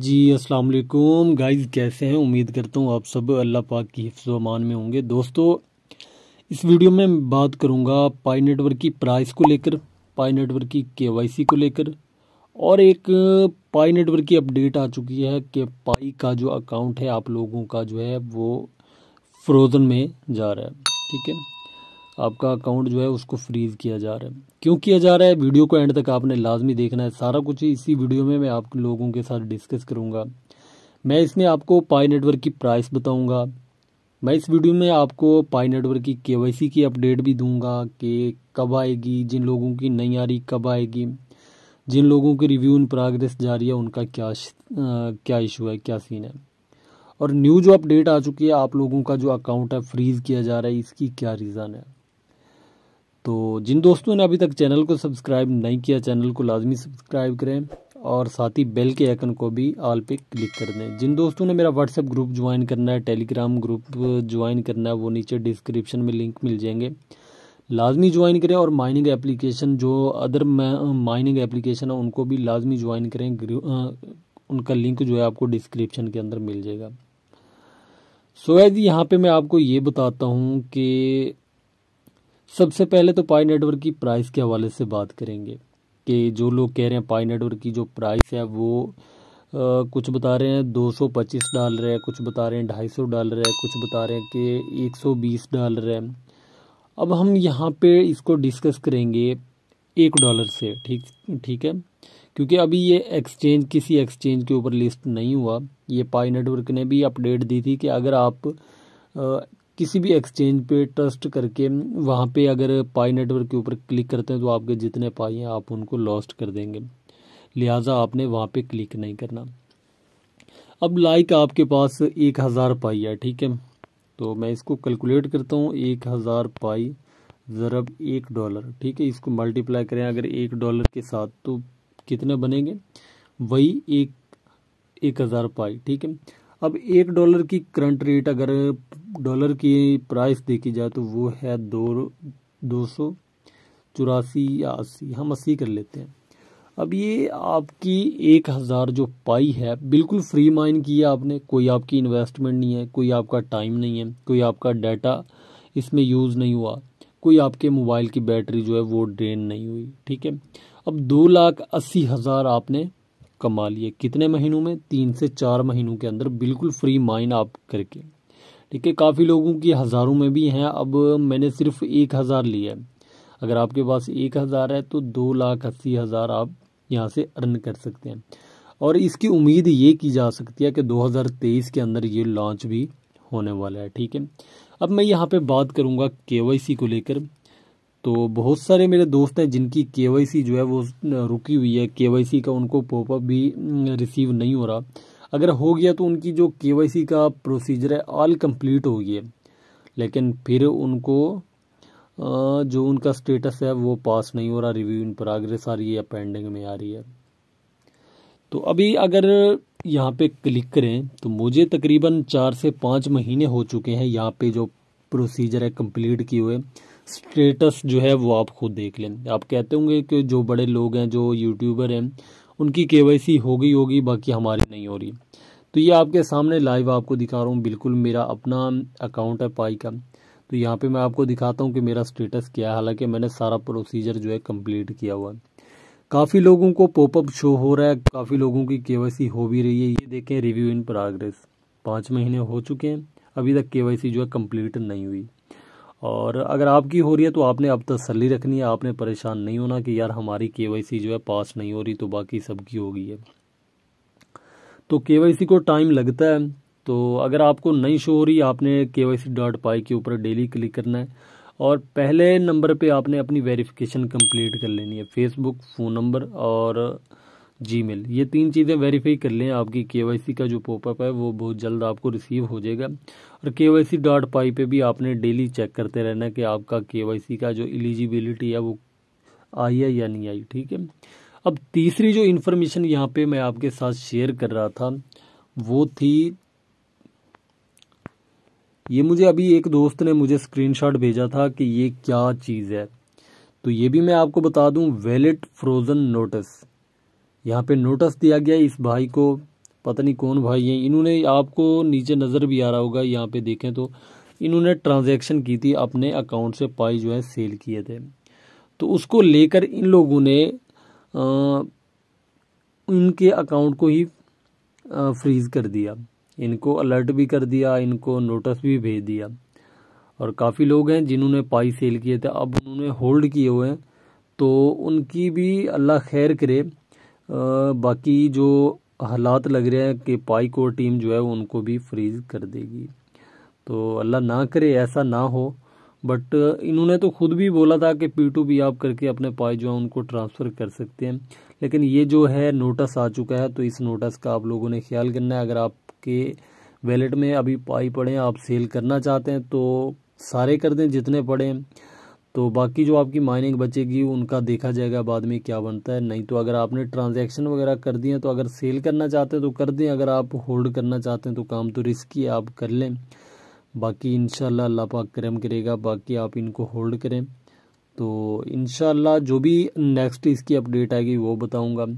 जी अस्सलाम वालेकुम गाइस कैसे हैं उम्मीद करता हूँ आप सब अल्लाह पाक की अमान में होंगे दोस्तों इस वीडियो में बात करूँगा पाई नेटवर्क की प्राइस को लेकर पाई नेटवर्क की केवाईसी को लेकर और एक पाई नेटवर्क की अपडेट आ चुकी है कि पाई का जो अकाउंट है आप लोगों का जो है वो फ्रोज़न में जा रहा है ठीक है आपका अकाउंट जो है उसको फ्रीज किया जा रहा है क्यों किया जा रहा है वीडियो को एंड तक आपने लाजमी देखना है सारा कुछ इसी वीडियो में मैं आप लोगों के साथ डिस्कस करूँगा मैं इसमें आपको पाई नेटवर्क की प्राइस बताऊँगा मैं इस वीडियो में आपको पाई नेटवर्क की के की अपडेट भी दूंगा कि कब आएगी जिन लोगों की नहीं आ रही कब आएगी जिन लोगों के रिव्यू इन प्रोग्रेस रही है उनका क्या आ, क्या इशू है क्या सीन है और न्यू जो अपडेट आ चुकी है आप लोगों का जो अकाउंट है फ्रीज़ किया जा रहा है इसकी क्या रीज़न है तो जिन दोस्तों ने अभी तक चैनल को सब्सक्राइब नहीं किया चैनल को लाजमी सब्सक्राइब करें और साथ ही बेल के आइकन को भी ऑल पे क्लिक कर दें जिन दोस्तों ने मेरा व्हाट्सएप ग्रुप ज्वाइन करना है टेलीग्राम ग्रुप ज्वाइन करना है वो नीचे डिस्क्रिप्शन में लिंक मिल जाएंगे लाजमी ज्वाइन करें और माइनिंग एप्लीकेशन जो अदर माइनिंग एप्लीकेशन है उनको भी लाजमी ज्वाइन करें उनका लिंक जो है आपको डिस्क्रिप्शन के अंदर मिल जाएगा सो so, यहाँ पे मैं आपको ये बताता हूँ कि सबसे पहले तो पाई नेटवर्क की प्राइस के हवाले से बात करेंगे कि जो लोग कह रहे हैं पाई नेटवर्क की जो प्राइस है वो आ, कुछ बता रहे हैं 225 डॉलर है कुछ बता रहे हैं 250 डॉलर है कुछ बता रहे हैं कि 120 डॉलर है अब हम यहाँ पे इसको डिस्कस करेंगे एक डॉलर से ठीक ठीक है क्योंकि अभी ये एक्सचेंज किसी एक्सचेंज के ऊपर लिस्ट नहीं हुआ ये पाई नेटवर्क ने भी अपडेट दी थी कि अगर आप किसी भी एक्सचेंज पे ट्रस्ट करके वहाँ पे अगर पाई नेटवर्क के ऊपर क्लिक करते हैं तो आपके जितने पाई हैं आप उनको लॉस्ट कर देंगे लिहाजा आपने वहाँ पे क्लिक नहीं करना अब लाइक आपके पास एक हज़ार पाई है ठीक है तो मैं इसको कैलकुलेट करता हूँ एक हज़ार पाई ज़रब एक डॉलर ठीक है इसको मल्टीप्लाई करें अगर एक डॉलर के साथ तो कितने बनेंगे वही एक एक हज़ार पाई ठीक है अब एक डॉलर की करंट रेट अगर डॉलर की प्राइस देखी जाए तो वो है दो दो सौ चौरासी या अस्सी हम अस्सी कर लेते हैं अब ये आपकी एक हज़ार जो पाई है बिल्कुल फ्री माइन की है आपने कोई आपकी इन्वेस्टमेंट नहीं है कोई आपका टाइम नहीं है कोई आपका डाटा इसमें यूज़ नहीं हुआ कोई आपके मोबाइल की बैटरी जो है वो ड्रेन नहीं हुई ठीक है अब दो लाख अस्सी हज़ार आपने कमा लिए कितने महीनों में तीन से चार महीनों के अंदर बिल्कुल फ्री माइन आप करके ठीक है काफ़ी लोगों की हज़ारों में भी हैं अब मैंने सिर्फ एक हज़ार लिया है अगर आपके पास एक हज़ार है तो दो लाख अस्सी हज़ार आप यहाँ से अर्न कर सकते हैं और इसकी उम्मीद ये की जा सकती है कि 2023 के अंदर ये लॉन्च भी होने वाला है ठीक है अब मैं यहाँ पे बात करूँगा के को लेकर तो बहुत सारे मेरे दोस्त हैं जिनकी के जो है वो रुकी हुई है के का उनको पॉपअप भी रिसीव नहीं हो रहा अगर हो गया तो उनकी जो के का प्रोसीजर है ऑल कंप्लीट हो गया लेकिन फिर उनको जो उनका स्टेटस है वो पास नहीं हो रहा रिव्यू इन प्रोग्रेस आ रही है या पेंडिंग में आ रही है तो अभी अगर यहाँ पे क्लिक करें तो मुझे तकरीबन चार से पाँच महीने हो चुके हैं यहाँ पे जो प्रोसीजर है कंप्लीट किए हुए स्टेटस जो है वो आप खुद देख लें आप कहते होंगे कि जो बड़े लोग हैं जो यूट्यूबर हैं उनकी के हो गई होगी बाकी हमारी नहीं हो रही तो ये आपके सामने लाइव आपको दिखा रहा हूँ बिल्कुल मेरा अपना अकाउंट है पाई का तो यहाँ पे मैं आपको दिखाता हूँ कि मेरा स्टेटस क्या है हालांकि मैंने सारा प्रोसीजर जो है कंप्लीट किया हुआ काफ़ी लोगों को पॉपअप शो हो रहा है काफ़ी लोगों की के हो भी रही है ये देखें रिव्यू इन प्रोग्रेस पाँच महीने हो चुके हैं अभी तक के जो है कम्प्लीट नहीं हुई और अगर आपकी हो रही है तो आपने अब तसली रखनी है आपने परेशान नहीं होना कि यार हमारी के जो है पास नहीं हो रही तो बाकी सबकी हो गई है तो के को टाइम लगता है तो अगर आपको नहीं शो हो रही आपने के वाई सी डॉट पाई के ऊपर डेली क्लिक करना है और पहले नंबर पे आपने अपनी वेरिफिकेशन कंप्लीट कर लेनी है फेसबुक फ़ोन नंबर और जी ये तीन चीज़ें वेरीफाई कर लें आपकी के का जो पॉपअप है वो बहुत जल्द आपको रिसीव हो जाएगा और के वाई सी डॉट पाई पर भी आपने डेली चेक करते रहना कि आपका के का जो एलिजिबिलिटी है वो आई है या नहीं आई ठीक है अब तीसरी जो इन्फॉर्मेशन यहाँ पे मैं आपके साथ शेयर कर रहा था वो थी ये मुझे अभी एक दोस्त ने मुझे स्क्रीनशॉट भेजा था कि ये क्या चीज़ है तो ये भी मैं आपको बता दूँ वैलिड फ्रोज़न नोटिस यहाँ पे नोटिस दिया गया इस भाई को पता नहीं कौन भाई है इन्होंने आपको नीचे नज़र भी आ रहा होगा यहाँ पे देखें तो इन्होंने ट्रांजैक्शन की थी अपने अकाउंट से पाई जो है सेल किए थे तो उसको लेकर इन लोगों ने आ, इनके अकाउंट को ही फ्रीज़ कर दिया इनको अलर्ट भी कर दिया इनको नोटिस भी भेज दिया और काफ़ी लोग हैं जिन्होंने पाई सेल किए थे अब उन्होंने होल्ड किए हुए हैं तो उनकी भी अल्लाह खैर करे बाकी जो हालात लग रहे हैं कि पाइक और टीम जो है उनको भी फ्रीज कर देगी तो अल्लाह ना करे ऐसा ना हो बट इन्होंने तो खुद भी बोला था कि पी टू पी आप करके अपने पाए जो है उनको ट्रांसफ़र कर सकते हैं लेकिन ये जो है नोटिस आ चुका है तो इस नोटिस का आप लोगों ने ख्याल करना है अगर आपके वैलेट में अभी पाई पड़े आप सेल करना चाहते हैं तो सारे कर दें जितने पड़े तो बाकी जो आपकी माइनिंग बचेगी उनका देखा जाएगा बाद में क्या बनता है नहीं तो अगर आपने ट्रांजैक्शन वगैरह कर दिए तो अगर सेल करना चाहते हैं तो कर दें अगर आप होल्ड करना चाहते हैं तो काम तो रिस्की है आप कर लें बाकी इन अल्लाह पाक करम करेगा बाकी आप इनको होल्ड करें तो इन जो भी नेक्स्ट इसकी अपडेट आएगी वो बताऊँगा